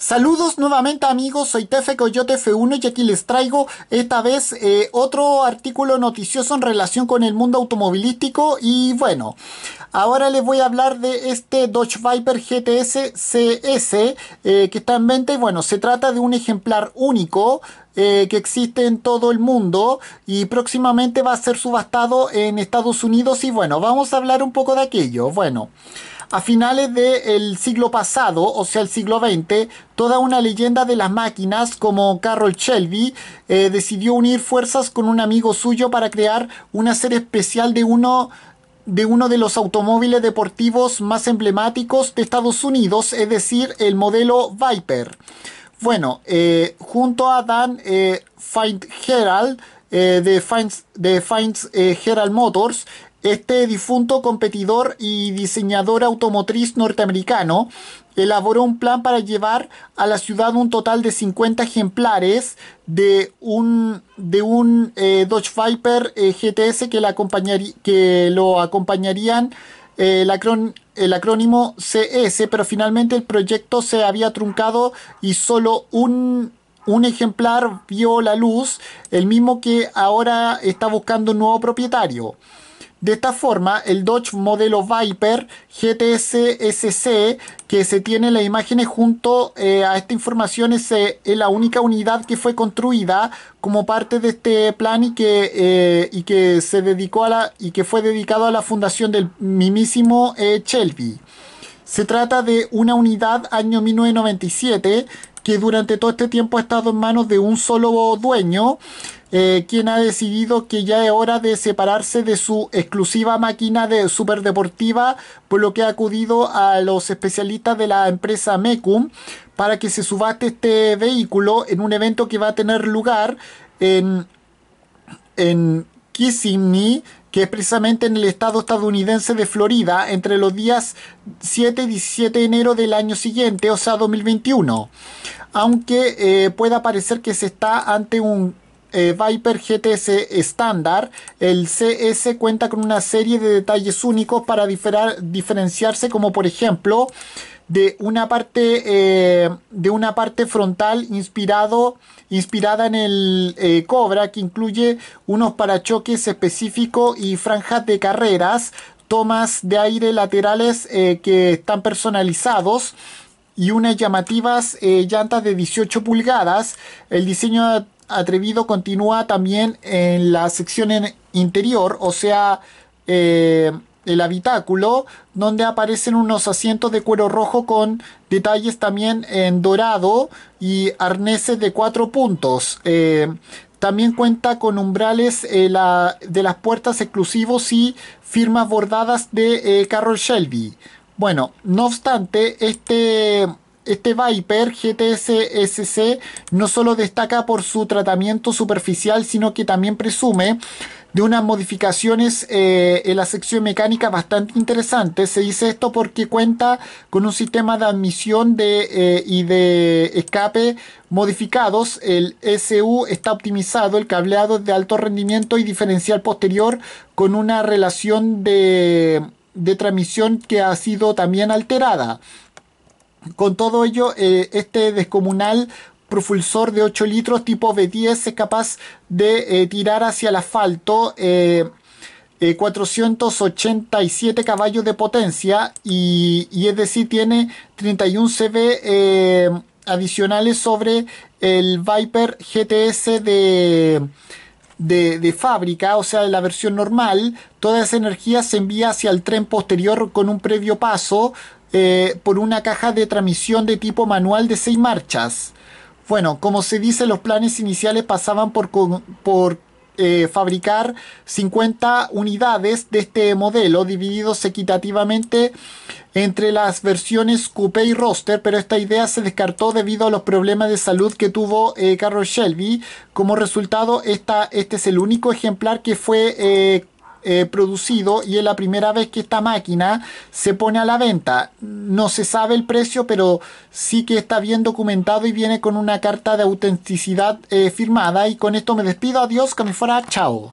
Saludos nuevamente amigos, soy Tefe Coyote F1 y aquí les traigo esta vez eh, otro artículo noticioso en relación con el mundo automovilístico y bueno, ahora les voy a hablar de este Dodge Viper GTS CS eh, que está en venta y bueno, se trata de un ejemplar único eh, que existe en todo el mundo y próximamente va a ser subastado en Estados Unidos y bueno, vamos a hablar un poco de aquello. Bueno. A finales del siglo pasado, o sea el siglo XX, toda una leyenda de las máquinas como Carroll Shelby eh, decidió unir fuerzas con un amigo suyo para crear una serie especial de uno de uno de los automóviles deportivos más emblemáticos de Estados Unidos, es decir, el modelo Viper. Bueno, eh, junto a Dan eh, eh de Find Motors este difunto competidor y diseñador automotriz norteamericano elaboró un plan para llevar a la ciudad un total de 50 ejemplares de un, de un eh, Dodge Viper eh, GTS que, lo acompañarían eh, el, acrónimo CS, pero finalmente el proyecto se había truncado y solo un un ejemplar vio la luz, el mismo que ahora está buscando un nuevo propietario. De esta forma, el Dodge modelo Viper GTS-SC que se tiene en las imágenes junto eh, a esta información eh, es la única unidad que fue construida como parte de este plan y que, eh, y que se dedicó a la, y que fue dedicado a la fundación del mismísimo Shelby. Se trata de una unidad año 1997 que durante todo este tiempo ha estado en manos de un solo dueño, eh, quien ha decidido que ya es hora de separarse de su exclusiva máquina de superdeportiva, por lo que ha acudido a los especialistas de la empresa Mecum para que se subaste este vehículo en un evento que va a tener lugar en, en Kissimmee, que es precisamente en el estado estadounidense de Florida, entre los días 7 y 17 de enero del año siguiente, o sea, 2021 aunque eh, pueda parecer que se está ante un eh, Viper GTS estándar, el CS cuenta con una serie de detalles únicos para diferenciarse como por ejemplo de una parte, eh, de una parte frontal inspirado, inspirada en el Cobra que incluye unos parachoques específicos y franjas de carreras, tomas de aire laterales que están personalizados y unas llamativas eh, llantas de 18 pulgadas. El diseño atrevido continúa también en la sección interior, o sea, eh, el habitáculo, donde aparecen unos asientos de cuero rojo con detalles también en dorado y arneses de cuatro puntos. Eh, también cuenta con umbrales de las puertas exclusivos y firmas bordadas de Carroll Shelby. Bueno, no obstante, este este Viper GTS SC no solo destaca por su tratamiento superficial, sino que también presume de unas modificaciones eh, en la sección mecánica bastante interesantes. Se dice esto porque cuenta con un sistema de admisión eh, y de escape modificados. El SU está optimizado, el cableado es de alto rendimiento y diferencial posterior con una relación de de transmisión que ha sido también alterada. Con todo ello, eh, este descomunal propulsor de 8 litros tipo V10 es capaz de eh, tirar hacia el asfalto 487 eh, caballos de potencia y, y, es decir tiene 31 CV adicionales sobre el Viper GTS de de, fábrica, o sea, de la versión normal, toda esa energía se envía hacia el tren posterior con un previo paso eh, por una caja de transmisión de tipo manual de seis marchas. Bueno, como se dice, los planes iniciales pasaban por, por eh, fabricar 50 unidades de este modelo, divididos equitativamente entre las versiones Coupé y Roster, pero esta idea se descartó debido a los problemas de salud que tuvo Carlos eh, Carroll Shelby. Como resultado, este es el único ejemplar que fue eh, eh, producido y es la primera vez que esta máquina se pone a la venta. No se sabe el precio, pero sí que está bien documentado y viene con una carta de autenticidad firmada. Y con esto me despido. Adiós, que me fuera. Chao.